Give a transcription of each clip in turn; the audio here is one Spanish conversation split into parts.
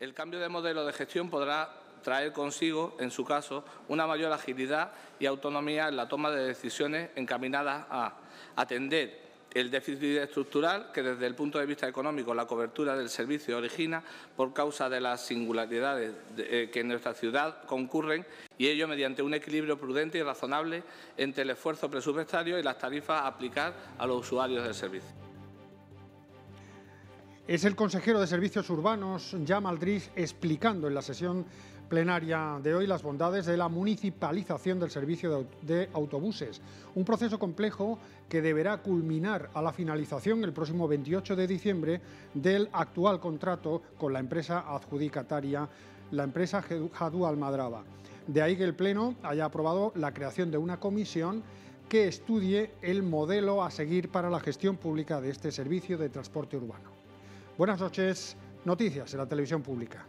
El cambio de modelo de gestión podrá traer consigo, en su caso, una mayor agilidad y autonomía en la toma de decisiones encaminadas a atender el déficit estructural que desde el punto de vista económico la cobertura del servicio origina por causa de las singularidades eh, que en nuestra ciudad concurren y ello mediante un equilibrio prudente y razonable entre el esfuerzo presupuestario y las tarifas a aplicar a los usuarios del servicio. Es el consejero de Servicios Urbanos, Jamal explicando en la sesión plenaria de hoy las bondades de la municipalización del servicio de autobuses, un proceso complejo que deberá culminar a la finalización el próximo 28 de diciembre del actual contrato con la empresa adjudicataria, la empresa Jadú Almadraba. De ahí que el Pleno haya aprobado la creación de una comisión que estudie el modelo a seguir para la gestión pública de este servicio de transporte urbano. Buenas noches, noticias en la televisión pública.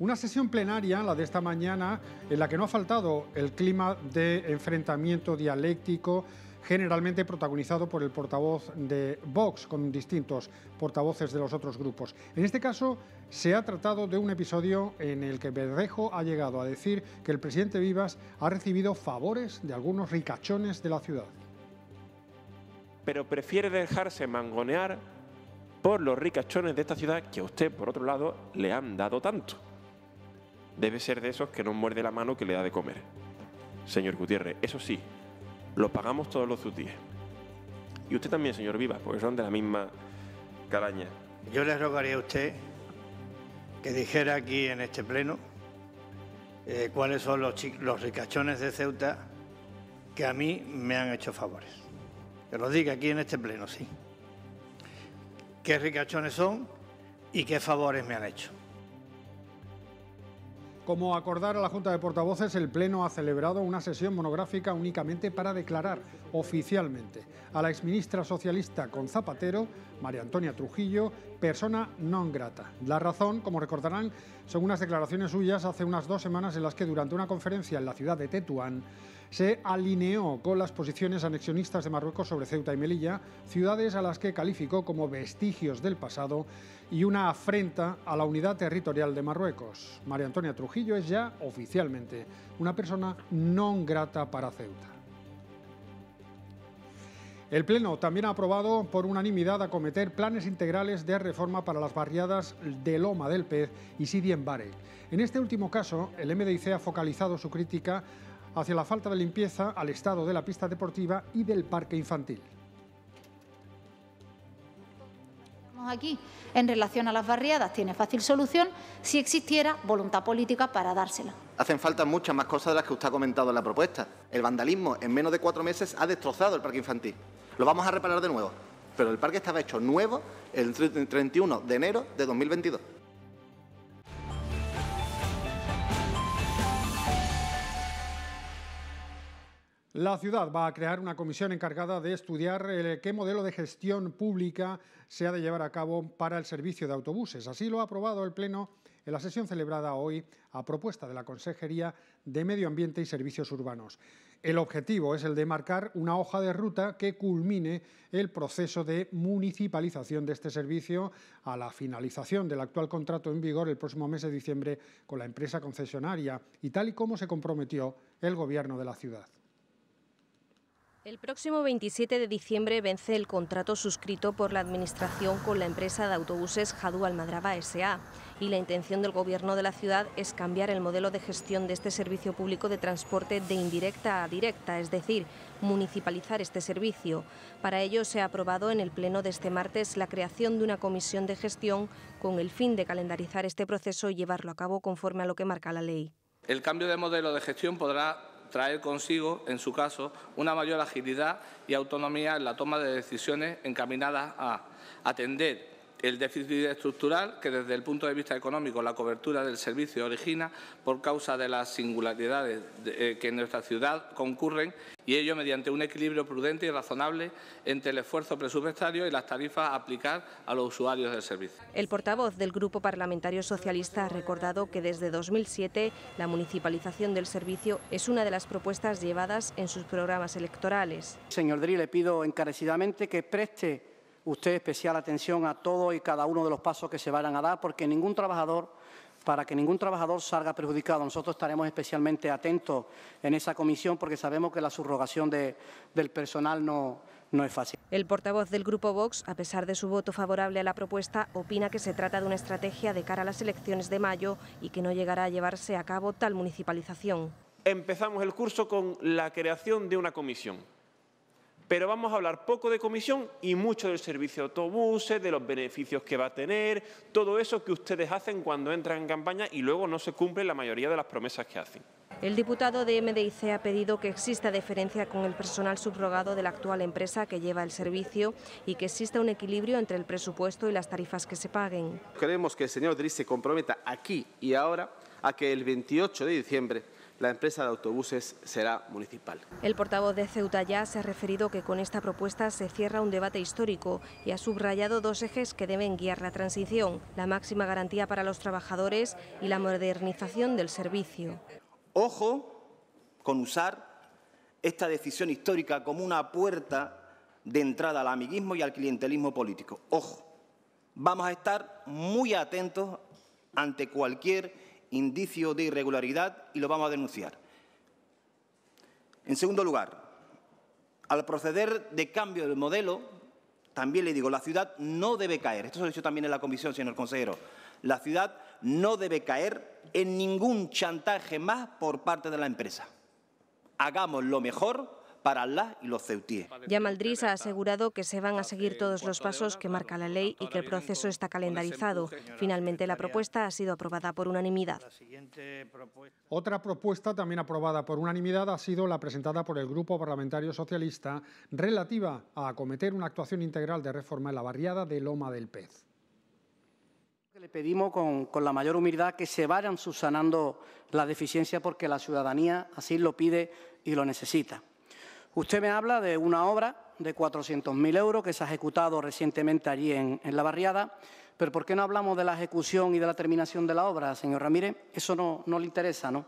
Una sesión plenaria, la de esta mañana, en la que no ha faltado el clima de enfrentamiento dialéctico generalmente protagonizado por el portavoz de Vox, con distintos portavoces de los otros grupos. En este caso, se ha tratado de un episodio en el que Berrejo ha llegado a decir que el presidente Vivas ha recibido favores de algunos ricachones de la ciudad. Pero prefiere dejarse mangonear por los ricachones de esta ciudad que a usted, por otro lado, le han dado tanto. Debe ser de esos que no muerde la mano que le da de comer. Señor Gutiérrez, eso sí, lo pagamos todos los zutíes. Y usted también, señor Vivas, porque son de la misma caraña. Yo le rogaría a usted que dijera aquí en este pleno eh, cuáles son los, los ricachones de Ceuta que a mí me han hecho favores. Que lo diga aquí en este pleno, sí. ¿Qué ricachones son y qué favores me han hecho? Como a la Junta de Portavoces, el Pleno ha celebrado una sesión monográfica únicamente para declarar oficialmente a la exministra socialista con Zapatero, María Antonia Trujillo, persona non grata. La razón, como recordarán, son unas declaraciones suyas hace unas dos semanas en las que durante una conferencia en la ciudad de Tetuán se alineó con las posiciones anexionistas de Marruecos sobre Ceuta y Melilla, ciudades a las que calificó como vestigios del pasado y una afrenta a la unidad territorial de Marruecos. María Antonia Trujillo es ya oficialmente una persona non grata para Ceuta. El Pleno también ha aprobado por unanimidad acometer planes integrales de reforma para las barriadas de Loma del Pez y Sidienbare... En este último caso, el MDIC ha focalizado su crítica hacia la falta de limpieza, al estado de la pista deportiva y del parque infantil. aquí en relación a las barriadas tiene fácil solución si existiera voluntad política para dársela. Hacen falta muchas más cosas de las que usted ha comentado en la propuesta. El vandalismo en menos de cuatro meses ha destrozado el parque infantil. Lo vamos a reparar de nuevo, pero el parque estaba hecho nuevo el 31 de enero de 2022. La ciudad va a crear una comisión encargada de estudiar eh, qué modelo de gestión pública se ha de llevar a cabo para el servicio de autobuses. Así lo ha aprobado el Pleno en la sesión celebrada hoy a propuesta de la Consejería de Medio Ambiente y Servicios Urbanos. El objetivo es el de marcar una hoja de ruta que culmine el proceso de municipalización de este servicio a la finalización del actual contrato en vigor el próximo mes de diciembre con la empresa concesionaria y tal y como se comprometió el Gobierno de la ciudad. El próximo 27 de diciembre vence el contrato suscrito por la Administración con la empresa de autobuses Jadú Almadraba SA y la intención del Gobierno de la ciudad es cambiar el modelo de gestión de este servicio público de transporte de indirecta a directa, es decir, municipalizar este servicio. Para ello se ha aprobado en el Pleno de este martes la creación de una comisión de gestión con el fin de calendarizar este proceso y llevarlo a cabo conforme a lo que marca la ley. El cambio de modelo de gestión podrá traer consigo, en su caso, una mayor agilidad y autonomía en la toma de decisiones encaminadas a atender el déficit estructural que desde el punto de vista económico la cobertura del servicio origina por causa de las singularidades eh, que en nuestra ciudad concurren y ello mediante un equilibrio prudente y razonable entre el esfuerzo presupuestario y las tarifas a aplicar a los usuarios del servicio. El portavoz del Grupo Parlamentario Socialista ha recordado que desde 2007 la municipalización del servicio es una de las propuestas llevadas en sus programas electorales. Señor Dri, le pido encarecidamente que preste usted especial atención a todos y cada uno de los pasos que se vayan a dar, porque ningún trabajador, para que ningún trabajador salga perjudicado. Nosotros estaremos especialmente atentos en esa comisión porque sabemos que la subrogación del personal no, no es fácil. El portavoz del Grupo Vox, a pesar de su voto favorable a la propuesta, opina que se trata de una estrategia de cara a las elecciones de mayo y que no llegará a llevarse a cabo tal municipalización. Empezamos el curso con la creación de una comisión pero vamos a hablar poco de comisión y mucho del servicio de autobuses, de los beneficios que va a tener, todo eso que ustedes hacen cuando entran en campaña y luego no se cumplen la mayoría de las promesas que hacen. El diputado de MDIC ha pedido que exista diferencia con el personal subrogado de la actual empresa que lleva el servicio y que exista un equilibrio entre el presupuesto y las tarifas que se paguen. Queremos que el señor Driss se comprometa aquí y ahora a que el 28 de diciembre la empresa de autobuses será municipal. El portavoz de Ceuta ya se ha referido que con esta propuesta se cierra un debate histórico y ha subrayado dos ejes que deben guiar la transición, la máxima garantía para los trabajadores y la modernización del servicio. Ojo con usar esta decisión histórica como una puerta de entrada al amiguismo y al clientelismo político. Ojo, vamos a estar muy atentos ante cualquier indicio de irregularidad y lo vamos a denunciar. En segundo lugar, al proceder de cambio del modelo, también le digo, la ciudad no debe caer, esto se lo he dicho también en la comisión, señor consejero, la ciudad no debe caer en ningún chantaje más por parte de la empresa. Hagamos lo mejor para la y los ceutíes. Ya maldris ha asegurado que se van a seguir todos los pasos que marca la ley y que el proceso está calendarizado. Finalmente, la propuesta ha sido aprobada por unanimidad. Otra propuesta también aprobada por unanimidad ha sido la presentada por el Grupo Parlamentario Socialista relativa a acometer una actuación integral de reforma en la barriada de Loma del Pez. Le pedimos con, la mayor humildad que se vayan subsanando la deficiencia... porque la ciudadanía así lo pide y lo necesita. Usted me habla de una obra de 400.000 euros que se ha ejecutado recientemente allí en, la barriada, pero ¿por qué no hablamos de la ejecución y de la terminación de la obra, señor Ramírez? Eso no, le interesa, ¿no?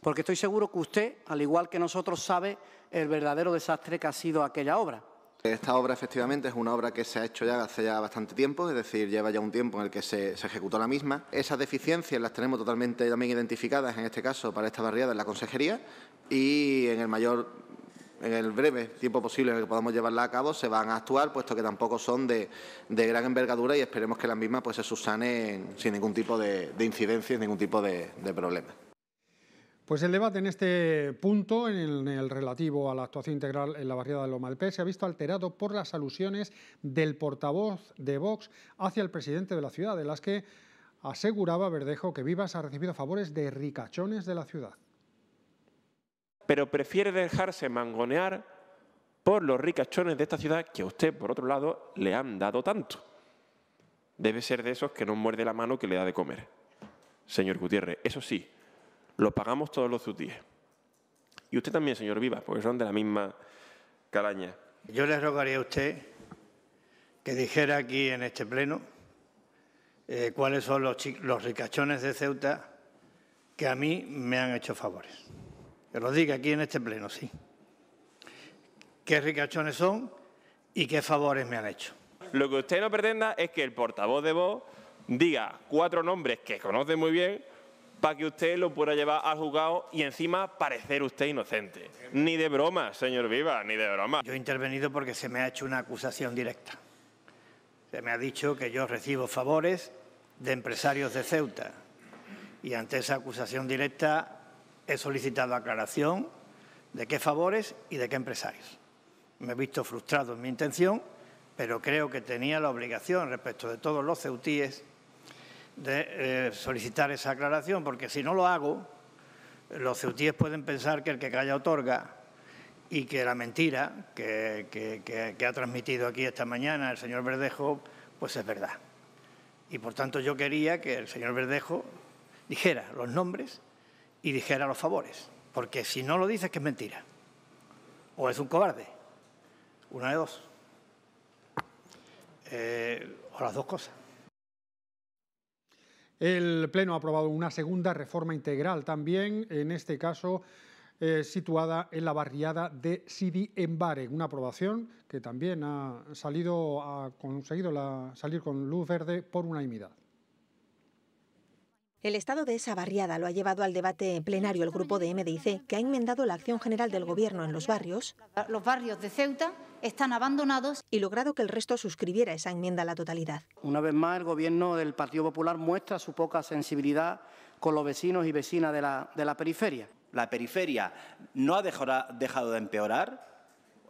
Porque estoy seguro que usted, al igual que nosotros, sabe el verdadero desastre que ha sido aquella obra. Esta obra, efectivamente, es una obra que se ha hecho ya hace ya bastante tiempo, es decir, lleva ya un tiempo en el que se, se, ejecutó la misma. Esas deficiencias las tenemos totalmente también identificadas, en este caso, para esta barriada en la consejería y en el mayor en el breve tiempo posible en el que podamos llevarla a cabo, se van a actuar, puesto que tampoco son de, gran envergadura y esperemos que las mismas pues, se subsanen sin ningún tipo de, de incidencia, sin ningún tipo de, problema. Pues el debate en este punto, en el, relativo a la actuación integral en la barriada de Loma del se ha visto alterado por las alusiones del portavoz de Vox hacia el presidente de la ciudad, de las que aseguraba Verdejo que Vivas ha recibido favores de ricachones de la ciudad pero prefiere dejarse mangonear por los ricachones de esta ciudad que a usted, por otro lado, le han dado tanto. Debe ser de esos que no muerde la mano que le da de comer. Señor Gutiérrez, eso sí, lo pagamos todos los días. Y usted también, señor Viva, porque son de la misma calaña. Yo le rogaría a usted que dijera aquí en este pleno eh, cuáles son los ricachones de Ceuta que a mí me han hecho favores que lo diga aquí en este pleno, sí. Qué ricachones son y qué favores me han hecho. Lo que usted no pretenda es que el portavoz de voz diga cuatro nombres que conoce muy bien para que usted lo pueda llevar al juzgado y encima parecer usted inocente. Ni de broma, señor Viva, ni de broma. Yo he intervenido porque se me ha hecho una acusación directa. Se me ha dicho que yo recibo favores de empresarios de Ceuta. Y ante esa acusación directa He solicitado aclaración de qué favores y de qué empresarios. Me he visto frustrado en mi intención, pero creo que tenía la obligación respecto de todos los ceutíes de eh, solicitar esa aclaración, porque si no lo hago, los ceutíes pueden pensar que el que calla otorga y que la mentira que, que ha transmitido aquí esta mañana el señor Verdejo, pues es verdad. Y por tanto yo quería que el señor Verdejo dijera los nombres y dijera los favores. Porque si no lo dices es que es mentira. O es un cobarde. Una de dos. Eh, o las dos cosas. El Pleno ha aprobado una segunda reforma integral también, en este caso eh, situada en la barriada de Sidi Embare, una aprobación que también ha salido, ha conseguido salir con luz verde por unanimidad. El estado de esa barriada lo ha llevado al debate plenario el grupo de MDIC, que ha enmendado la acción general del Gobierno en los barrios. Los barrios de Ceuta están abandonados. Y logrado que el resto suscribiera esa enmienda a la totalidad. Una vez más, el Gobierno del Partido Popular muestra su poca sensibilidad con los vecinos y vecinas de la, de la periferia. La periferia no ha dejado de empeorar,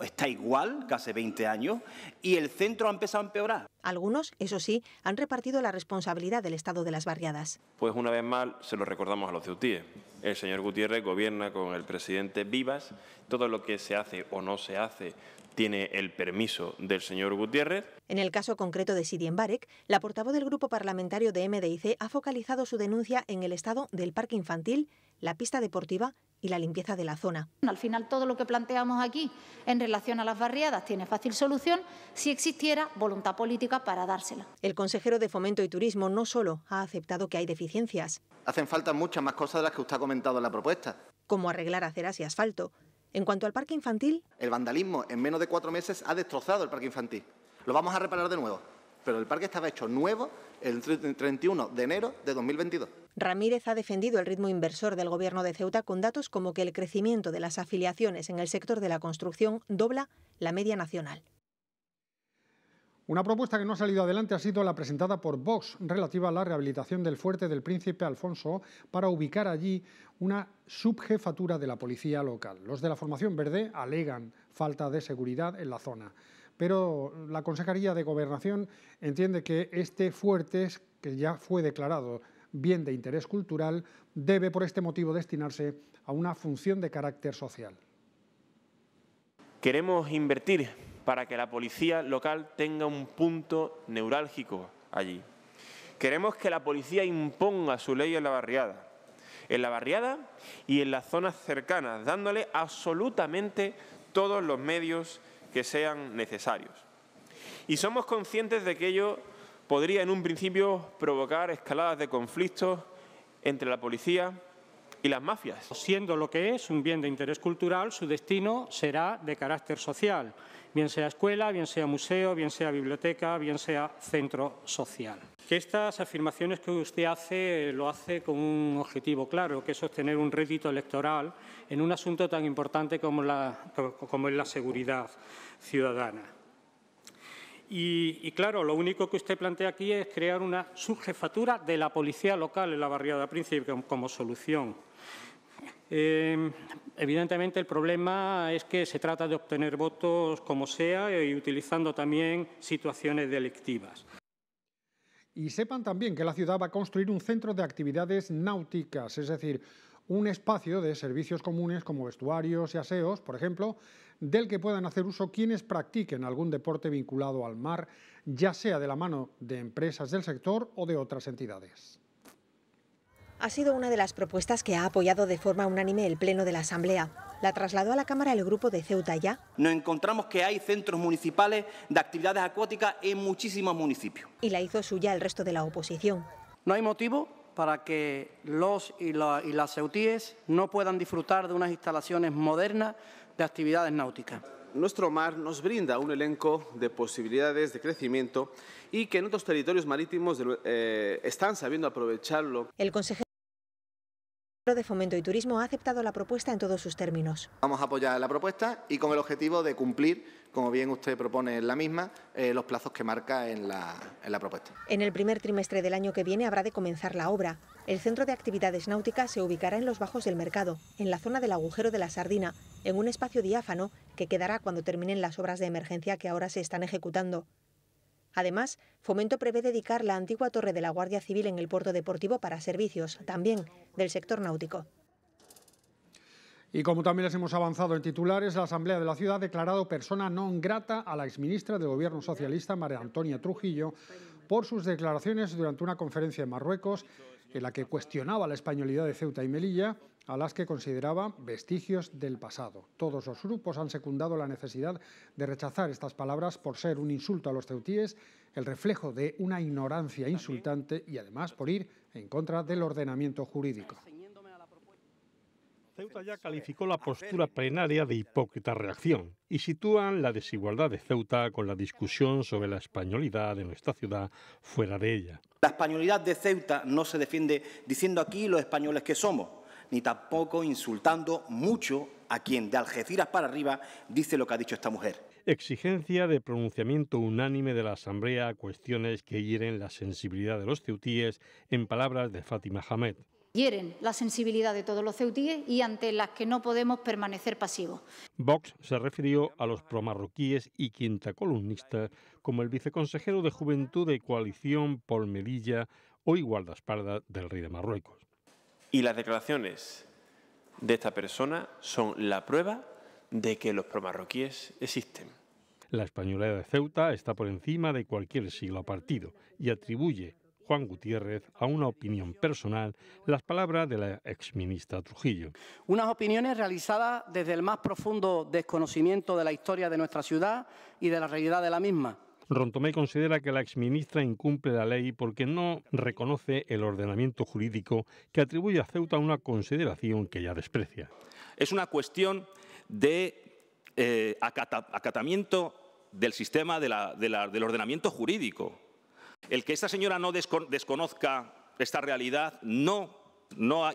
está igual casi 20 años y el centro ha empezado a empeorar. Algunos, eso sí, han repartido la responsabilidad del estado de las barriadas. Pues una vez más se lo recordamos a los UTIE. El señor Gutiérrez gobierna con el presidente Vivas. Todo lo que se hace o no se hace tiene el permiso del señor Gutiérrez. En el caso concreto de Sidien Barek, la portavoz del grupo parlamentario de MDIC ha focalizado su denuncia en el estado del parque infantil, la pista deportiva y la limpieza de la zona. Al final, todo lo que planteamos aquí en relación a las barriadas tiene fácil solución si existiera voluntad política para dársela. El consejero de Fomento y Turismo no solo ha aceptado que hay deficiencias. Hacen falta muchas más cosas de las que usted ha comentado en la propuesta. Como arreglar aceras y asfalto. En cuanto al parque infantil... El vandalismo en menos de cuatro meses ha destrozado el parque infantil. Lo vamos a reparar de nuevo. Pero el parque estaba hecho nuevo el 31 de enero de 2022. Ramírez ha defendido el ritmo inversor del gobierno de Ceuta con datos como que el crecimiento de las afiliaciones en el sector de la construcción dobla la media nacional. Una propuesta que no ha salido adelante ha sido la presentada por Vox relativa a la rehabilitación del fuerte del príncipe Alfonso para ubicar allí una subjefatura de la policía local. Los de la formación verde alegan falta de seguridad en la zona pero la Consejería de Gobernación entiende que este Fuertes, que ya fue declarado bien de interés cultural, debe por este motivo destinarse a una función de carácter social. Queremos invertir para que la policía local tenga un punto neurálgico allí. Queremos que la policía imponga su ley en la barriada, en la barriada y en las zonas cercanas, dándole absolutamente todos los medios que sean necesarios. Y somos conscientes de que ello podría en un principio provocar escaladas de conflictos entre la policía y las mafias. Siendo lo que es un bien de interés cultural, su destino será de carácter social bien sea escuela, bien sea museo, bien sea biblioteca, bien sea centro social. Que estas afirmaciones que usted hace eh, lo hace con un objetivo claro, que es obtener un rédito electoral en un asunto tan importante como, la, como es la seguridad ciudadana. Y, claro, lo único que usted plantea aquí es crear una subjefatura de la policía local en la barriada Príncipe como solución. Em, evidentemente, el problema es que se trata de obtener votos como sea y utilizando también situaciones delictivas. Y sepan también que la ciudad va a construir un centro de actividades náuticas, es decir, un espacio de servicios comunes como vestuarios y aseos, por ejemplo, del que puedan hacer uso quienes practiquen algún deporte vinculado al mar, ya sea de la mano de empresas del sector o de otras entidades ha sido una de las propuestas que ha apoyado de forma unánime el Pleno de la Asamblea. La trasladó a la Cámara el grupo de Ceuta ya. Nos encontramos que hay centros municipales de actividades acuáticas en muchísimos municipios. Y la hizo suya el resto de la oposición. No hay motivo para que los y, las ceutíes no puedan disfrutar de unas instalaciones modernas de actividades náuticas. Nuestro mar nos brinda un elenco de posibilidades de crecimiento y que en otros territorios marítimos eh, están sabiendo aprovecharlo de Fomento y Turismo ha aceptado la propuesta en todos sus términos. Vamos a apoyar la propuesta y con el objetivo de cumplir, como bien usted propone en la misma, eh, los plazos que marca en la, en la propuesta. En el primer trimestre del año que viene habrá de comenzar la obra. El centro de actividades náuticas se ubicará en los bajos del mercado, en la zona del agujero de la sardina, en un espacio diáfano que quedará cuando terminen las obras de emergencia que ahora se están ejecutando. Además, Fomento prevé dedicar la antigua torre de la Guardia Civil en el puerto deportivo para servicios, también del sector náutico. Y como también les hemos avanzado en titulares, la Asamblea de la Ciudad ha declarado persona non grata a la exministra del Gobierno socialista, María Antonia Trujillo, por sus declaraciones durante una conferencia en Marruecos en la que cuestionaba la españolidad de Ceuta y Melilla a las que consideraba vestigios del pasado. Todos los grupos han secundado la necesidad de rechazar estas palabras por ser un insulto a los ceutíes, el reflejo de una ignorancia insultante y además por ir en contra del ordenamiento jurídico. Ceuta ya calificó la postura plenaria de hipócrita reacción y sitúan la desigualdad de Ceuta con la discusión sobre la españolidad de nuestra ciudad fuera de ella. La españolidad de Ceuta no se defiende diciendo aquí los españoles que somos ni tampoco insultando mucho a quien de Algeciras para arriba dice lo que ha dicho esta mujer. Exigencia de pronunciamiento unánime de la Asamblea a cuestiones que hieren la sensibilidad de los ceutíes, en palabras de Fátima Hamed. Hieren la sensibilidad de todos los ceutíes y ante las que no podemos permanecer pasivos. Vox se refirió a los promarroquíes y quinta columnista como el viceconsejero de Juventud de Coalición por Melilla o guardaespaldas del Rey de Marruecos. Y las declaraciones de esta persona son la prueba de que los promarroquíes existen. La española de Ceuta está por encima de cualquier siglo partido y atribuye Juan Gutiérrez a una opinión personal las palabras de la exministra Trujillo. Unas opiniones realizadas desde el más profundo desconocimiento de la historia de nuestra ciudad y de la realidad de la misma Rontomé considera que la exministra incumple la ley porque no reconoce el ordenamiento jurídico que atribuye a Ceuta una consideración que ella desprecia. Es una cuestión de eh, acatamiento del sistema del ordenamiento jurídico. El que esta señora no desconozca esta realidad no,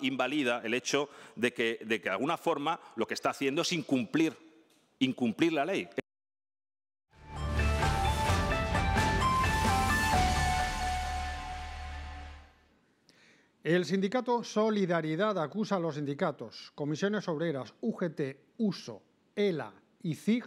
invalida el hecho de que, de que, de alguna forma, lo que está haciendo es incumplir la ley. El sindicato Solidaridad acusa a los sindicatos, comisiones obreras, UGT, USO, ELA y CIG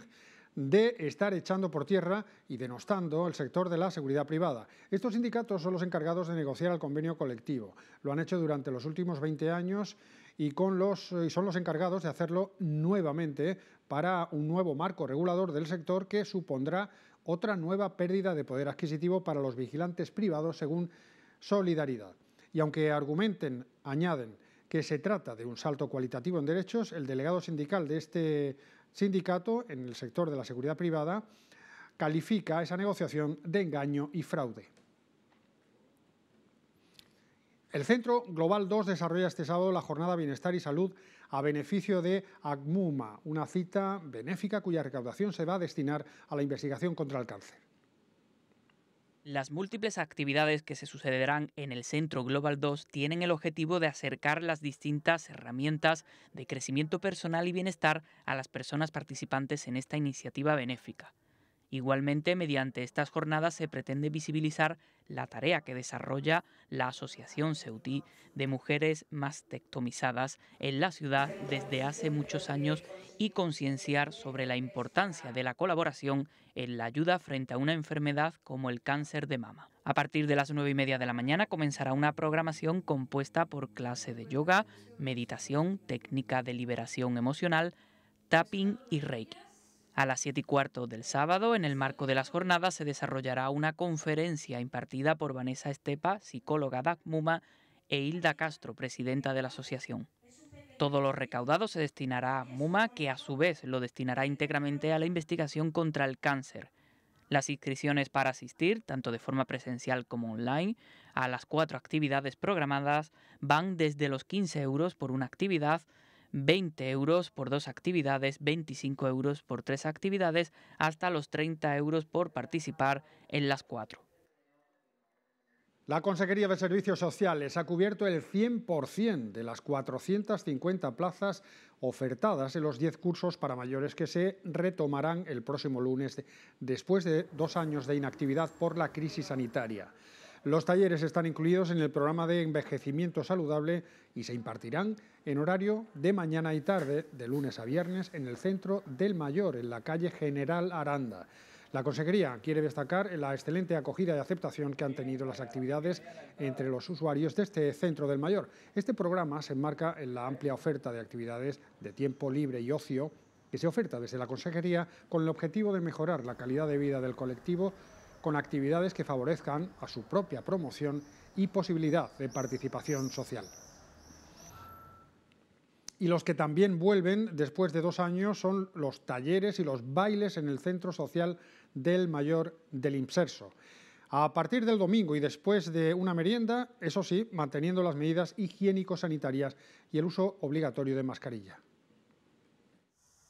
de estar echando por tierra y denostando el sector de la seguridad privada. Estos sindicatos son los encargados de negociar el convenio colectivo. Lo han hecho durante los últimos 20 años y, eh, y son los encargados de hacerlo nuevamente para un nuevo marco regulador del sector que supondrá otra nueva pérdida de poder adquisitivo para los vigilantes privados según Solidaridad. Y aunque argumenten, añaden que se trata de un salto cualitativo en derechos, el delegado sindical de este sindicato en el sector de la seguridad privada califica esa negociación de engaño y fraude. El Centro Global 2 desarrolla este sábado la jornada Bienestar y Salud a beneficio de ACMUMA, una cita benéfica cuya recaudación se va a destinar a la investigación contra el cáncer. Las múltiples actividades que se sucederán en el Centro Global 2 tienen el objetivo de acercar las distintas herramientas de crecimiento personal y bienestar a las personas participantes en esta iniciativa benéfica. Igualmente, mediante estas jornadas se pretende visibilizar la tarea que desarrolla la Asociación Ceutí de Mujeres Mastectomizadas en la ciudad desde hace muchos años y concienciar sobre la importancia de la colaboración en la ayuda frente a una enfermedad como el cáncer de mama. A partir de las nueve y media de la mañana comenzará una programación compuesta por clase de yoga, meditación, técnica de liberación emocional, tapping y reiki. A las 7 y cuarto del sábado, en el marco de las jornadas, se desarrollará una conferencia impartida por Vanessa Estepa, psicóloga de ACMUMA, e Hilda Castro, presidenta de la asociación. Todo lo recaudado se destinará a MUMA, que a su vez lo destinará íntegramente a la investigación contra el cáncer. Las inscripciones para asistir, tanto de forma presencial como online, a las cuatro actividades programadas van desde los 15 euros por una actividad 20 euros por dos actividades, 25 euros por tres actividades, hasta los 30 euros por participar en las cuatro. La Consejería de Servicios Sociales ha cubierto el 100% de las 450 plazas ofertadas en los 10 cursos para mayores que se retomarán el próximo lunes después de dos años de inactividad por la crisis sanitaria. Los talleres están incluidos en el programa de envejecimiento saludable y se impartirán en horario de mañana y tarde, de lunes a viernes, en el centro del Mayor, en la calle General Aranda. La Consejería quiere destacar la excelente acogida y aceptación que han tenido las actividades entre los usuarios de este centro del mayor. Este programa se enmarca en la amplia oferta de actividades de tiempo libre y ocio que se oferta desde la Consejería con el objetivo de mejorar la calidad de vida del colectivo con actividades que favorezcan a su propia promoción y posibilidad de participación social. Y los que también vuelven después de dos años son los talleres y los bailes en el Centro Social del Mayor del Inserso. A partir del domingo y después de una merienda, eso sí, manteniendo las medidas higiénico-sanitarias y el uso obligatorio de mascarilla.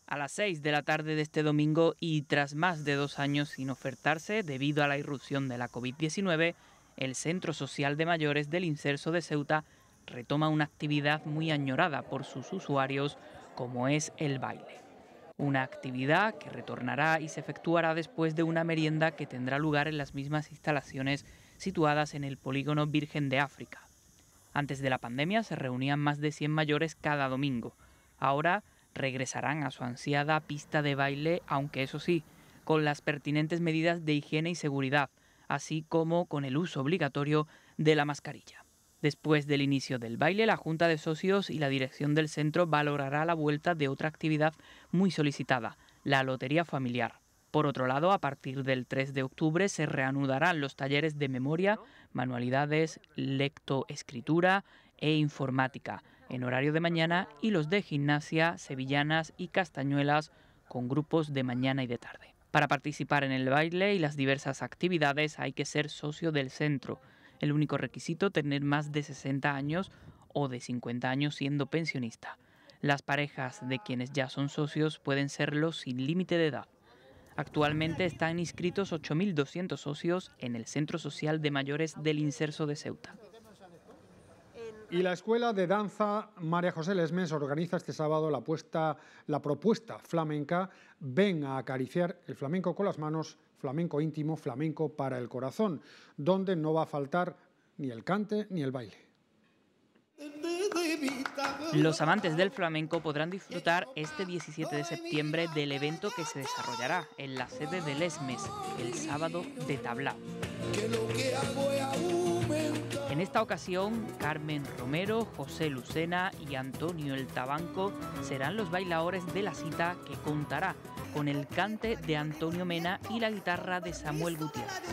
A las 6 de la tarde de este domingo y tras más de dos años sin ofertarse debido a la irrupción de la COVID-19, el Centro Social de Mayores del Inserso de Ceuta retoma una actividad muy añorada por sus usuarios como es el baile. Una actividad que retornará y se efectuará después de una merienda que tendrá lugar en las mismas instalaciones situadas en el polígono Virgen de África. Antes de la pandemia se reunían más de 100 mayores cada domingo. Ahora regresarán a su ansiada pista de baile, aunque eso sí, con las pertinentes medidas de higiene y seguridad, así como con el uso obligatorio de la mascarilla. Después del inicio del baile, la Junta de Socios y la dirección del centro valorará la vuelta de otra actividad muy solicitada, la Lotería Familiar. Por otro lado, a partir del 3 de octubre se reanudarán los talleres de memoria, manualidades, lectoescritura e informática, en horario de mañana y los de gimnasia, sevillanas y castañuelas con grupos de mañana y de tarde. Para participar en el baile y las diversas actividades hay que ser socio del centro el único requisito, tener más de 60 años o de 50 años siendo pensionista. Las parejas de quienes ya son socios pueden serlo sin límite de edad. Actualmente están inscritos 8.200 socios en el Centro Social de Mayores del Inserso de Ceuta. Y la Escuela de Danza María José Lesmes organiza este sábado la, puesta, la propuesta flamenca Ven a acariciar el flamenco con las manos flamenco íntimo, flamenco para el corazón, donde no va a faltar ni el cante ni el baile. Los amantes del flamenco podrán disfrutar este 17 de septiembre del evento que se desarrollará en la sede del ESMES el sábado de Tabla. En esta ocasión, Carmen Romero, José Lucena y Antonio El Tabanco serán los bailadores de la cita que contará con el cante de Antonio Mena y la guitarra de Samuel Gutiérrez.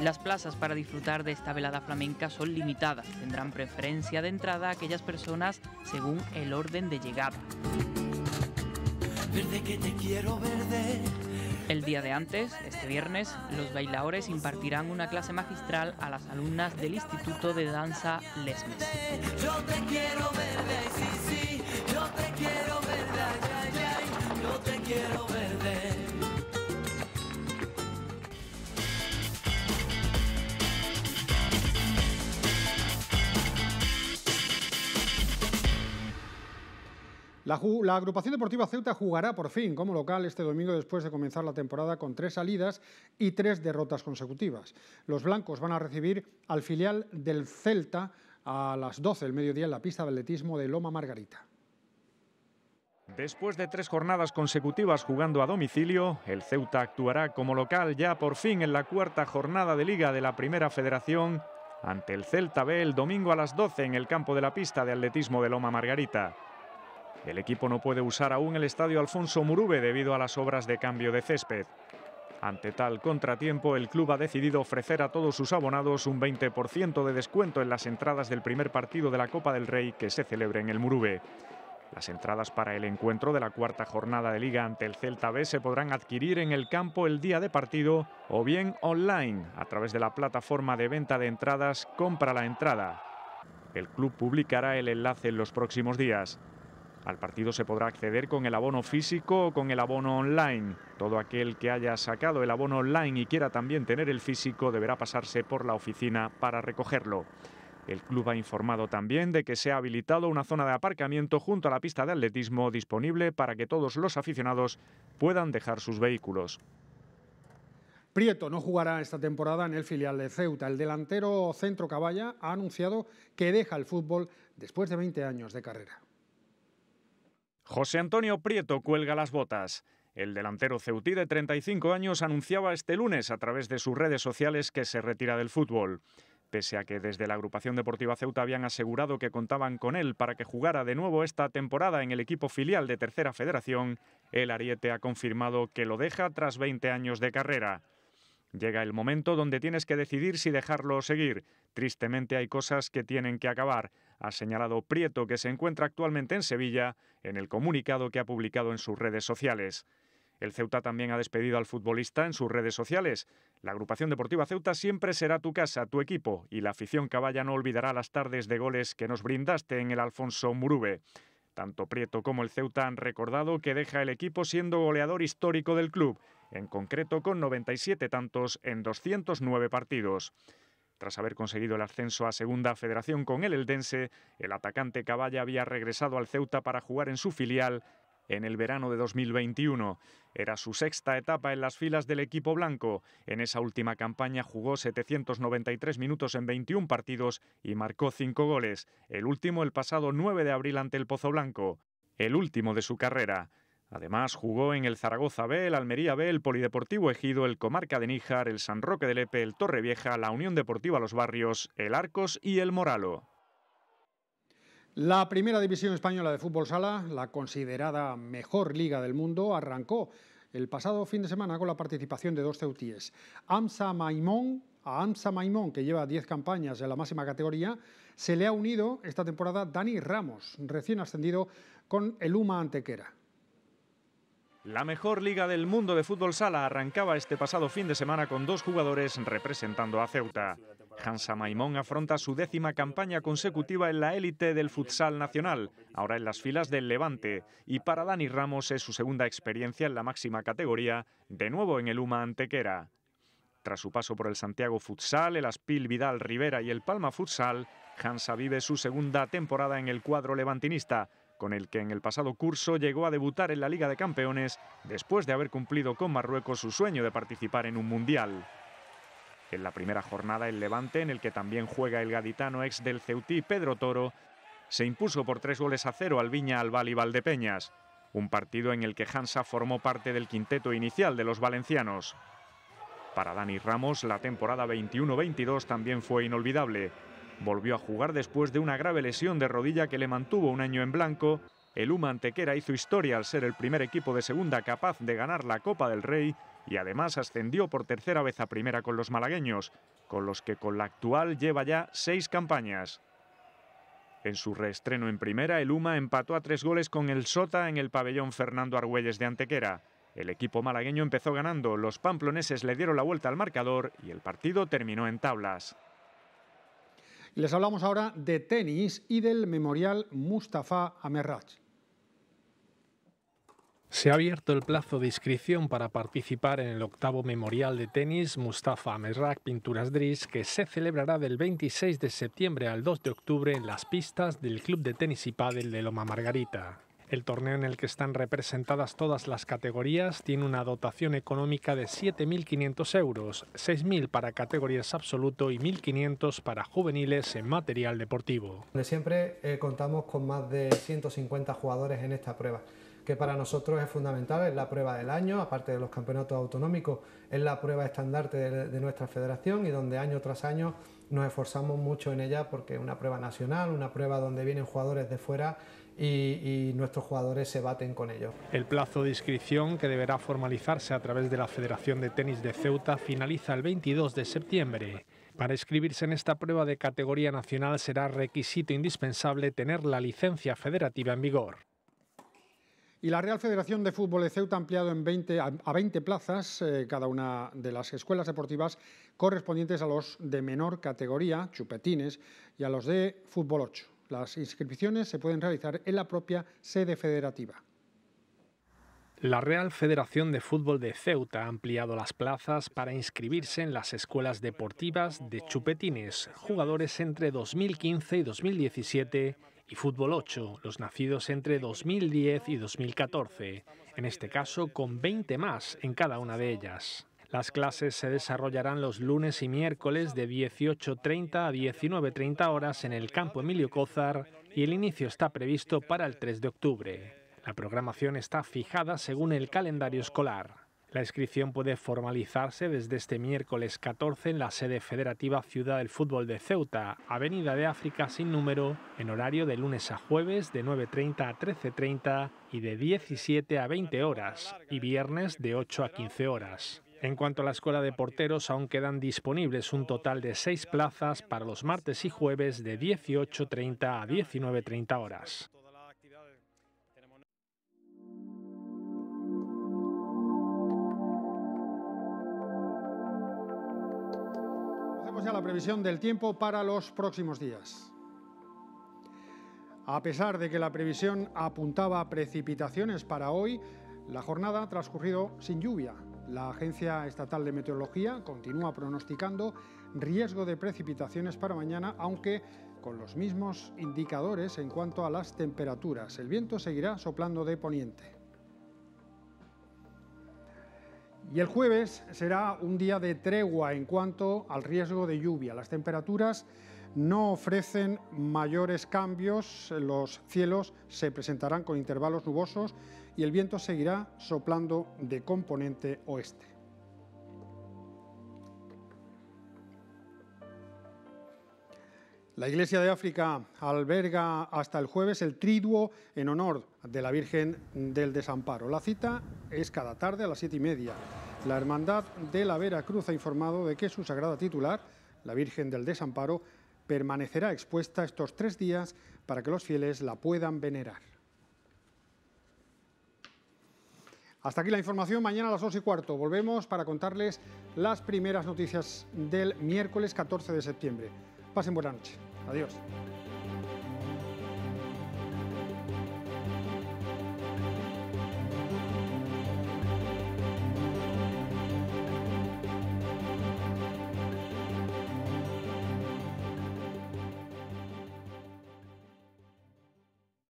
Las plazas para disfrutar de esta velada flamenca son limitadas. Tendrán preferencia de entrada aquellas personas según el orden de llegada. que te quiero verde. El día de antes, este viernes, los bailadores impartirán una clase magistral a las alumnas del Instituto de Danza Lesmes. te quiero la, agrupación deportiva Ceuta jugará por fin como local este domingo después de comenzar la temporada con tres salidas y tres derrotas consecutivas. Los blancos van a recibir al filial del Celta a las 12 del mediodía en la pista de atletismo de Loma Margarita. Después de tres jornadas consecutivas jugando a domicilio, el Ceuta actuará como local ya por fin en la cuarta jornada de liga de la Primera Federación ante el Celta B el domingo a las 12 en el campo de la pista de atletismo de Loma Margarita. El equipo no puede usar aún el estadio Alfonso Murube debido a las obras de cambio de césped. Ante tal contratiempo, el club ha decidido ofrecer a todos sus abonados un 20% de descuento en las entradas del primer partido de la Copa del Rey que se celebre en el Murube. Las entradas para el encuentro de la cuarta jornada de liga ante el Celta B se podrán adquirir en el campo el día de partido o bien online a través de la plataforma de venta de entradas Compra la entrada. El club publicará el enlace en los próximos días. Al partido se podrá acceder con el abono físico o con el abono online. Todo aquel que haya sacado el abono online y quiera también tener el físico deberá pasarse por la oficina para recogerlo. El club ha informado también de que se ha habilitado una zona de aparcamiento junto a la pista de atletismo disponible para que todos los aficionados puedan dejar sus vehículos. Prieto no jugará esta temporada en el filial de Ceuta. El delantero Centro Caballa ha anunciado que deja el fútbol después de 20 años de carrera. José Antonio Prieto cuelga las botas. El delantero ceutí de 35 años anunciaba este lunes a través de sus redes sociales que se retira del fútbol pese a que desde la agrupación deportiva Ceuta habían asegurado que contaban con él para que jugara de nuevo esta temporada en el equipo filial de Tercera Federación, el Ariete ha confirmado que lo deja tras 20 años de carrera. Llega el momento donde tienes que decidir si dejarlo o seguir. Tristemente hay cosas que tienen que acabar, ha señalado Prieto, que se encuentra actualmente en Sevilla, en el comunicado que ha publicado en sus redes sociales. El Ceuta también ha despedido al futbolista en sus redes sociales. La agrupación deportiva Ceuta siempre será tu casa, tu equipo, y la afición caballa no olvidará las tardes de goles que nos brindaste en el Alfonso Murube. Tanto Prieto como el Ceuta han recordado que deja el equipo siendo goleador histórico del club, en concreto con 97 tantos en 209 partidos. Tras haber conseguido el ascenso a Segunda Federación con el Eldense, el atacante Caballa había regresado al Ceuta para jugar en su filial en el verano de 2021. Era su sexta etapa en las filas del equipo blanco. En esa última campaña jugó 793 minutos en 21 partidos y marcó 5 goles, el último el pasado 9 de abril ante el Pozo Blanco, el último de su carrera. Además, jugó en el Zaragoza B, el Almería B, el Polideportivo Ejido, el Comarca de Níjar, el San Roque del Epe, el Torre Torrevieja, la Unión Deportiva Los Barrios, el Arcos y el Moralo. La primera división española de fútbol sala, la considerada mejor liga del mundo, arrancó el pasado fin de semana con la participación de dos ceutíes. Amsa Maimón, a Amsa Maimón, que lleva 10 campañas en la máxima categoría, se le ha unido esta temporada Dani Ramos, recién ascendido con el UMA Antequera. La mejor liga del mundo de fútbol sala arrancaba este pasado fin de semana con dos jugadores representando a Ceuta. Hansa Maimón afronta su décima campaña consecutiva en la élite del futsal nacional, ahora en las filas del Levante, y para Dani Ramos es su segunda experiencia en la máxima categoría, de nuevo en el UMA Antequera. Tras su paso por el Santiago Futsal, el Aspil Vidal Rivera y el Palma Futsal, Hansa vive su segunda temporada en el cuadro levantinista, con el que en el pasado curso llegó a debutar en la Liga de Campeones después de haber cumplido con Marruecos su sueño de participar en un Mundial en la primera jornada el Levante, en el que también juega el gaditano ex del Ceutí Pedro Toro, se impuso por tres goles a cero al Viña Albal y Valdepeñas, un partido en el que Hansa formó parte del quinteto inicial de los valencianos. Para Dani Ramos, la temporada 21-22 también fue inolvidable. Volvió a jugar después de una grave lesión de rodilla que le mantuvo un año en blanco. El UMA Antequera hizo historia al ser el primer equipo de segunda capaz de ganar la Copa del Rey y además ascendió por tercera vez a primera con los malagueños, con los que con la actual lleva ya seis campañas. En su reestreno en primera, el UMA empató a tres goles con el Sota en el pabellón Fernando Argüelles de Antequera. El equipo malagueño empezó ganando, los pamploneses le dieron la vuelta al marcador y el partido terminó en tablas. Les hablamos ahora de tenis y del memorial Mustafa Amerrach. Se ha abierto el plazo de inscripción para participar en el octavo memorial de tenis Mustafa Mesrak Pinturas Dris, que se celebrará del 26 de septiembre al 2 de octubre en las pistas del Club de Tenis y Padel de Loma Margarita. El torneo en el que están representadas todas las categorías tiene una dotación económica de 7.500 euros, 6.000 para categorías absoluto y 1.500 para juveniles en material deportivo. Siempre eh, contamos con más de 150 jugadores en esta prueba que para nosotros es fundamental, es la prueba del año, aparte de los campeonatos autonómicos, es la prueba estandarte de, nuestra federación y donde año tras año nos esforzamos mucho en ella porque es una prueba nacional, una prueba donde vienen jugadores de fuera y, nuestros jugadores se baten con ellos. El plazo de inscripción que deberá formalizarse a través de la Federación de Tenis de Ceuta finaliza el 22 de septiembre. Para inscribirse en esta prueba de categoría nacional será requisito indispensable tener la licencia federativa en vigor. Y la Real Federación de Fútbol de Ceuta ha ampliado en 20, a 20 plazas eh, cada una de las escuelas deportivas correspondientes a los de menor categoría, chupetines, y a los de fútbol 8. Las inscripciones se pueden realizar en la propia sede federativa. La Real Federación de Fútbol de Ceuta ha ampliado las plazas para inscribirse en las escuelas deportivas de chupetines, jugadores entre 2015 y 2017 y Fútbol 8, los nacidos entre 2010 y 2014, en este caso con 20 más en cada una de ellas. Las clases se desarrollarán los lunes y miércoles de 18.30 a 19.30 horas en el campo Emilio Cózar y el inicio está previsto para el 3 de octubre. La programación está fijada según el calendario escolar. La inscripción puede formalizarse desde este miércoles 14 en la sede federativa Ciudad del Fútbol de Ceuta, Avenida de África sin número, en horario de lunes a jueves de 9.30 a 13.30 y de 17 a 20 horas, y viernes de 8 a 15 horas. En cuanto a la escuela de porteros, aún quedan disponibles un total de seis plazas para los martes y jueves de 18.30 a 19.30 horas. a la previsión del tiempo para los próximos días. A pesar de que la previsión apuntaba a precipitaciones para hoy, la jornada ha transcurrido sin lluvia. La Agencia Estatal de Meteorología continúa pronosticando riesgo de precipitaciones para mañana, aunque con los mismos indicadores en cuanto a las temperaturas. El viento seguirá soplando de poniente. Y el jueves será un día de tregua en cuanto al riesgo de lluvia. Las temperaturas no ofrecen mayores cambios, los cielos se presentarán con intervalos nubosos y el viento seguirá soplando de componente oeste. La Iglesia de África alberga hasta el jueves el triduo en honor de la Virgen del Desamparo. La cita es cada tarde a las siete y media. La Hermandad de la Vera Cruz ha informado de que su sagrada titular, la Virgen del Desamparo, permanecerá expuesta estos tres días para que los fieles la puedan venerar. Hasta aquí la información. Mañana a las dos y cuarto volvemos para contarles las primeras noticias del miércoles 14 de septiembre. Pasen buena noche. Adiós.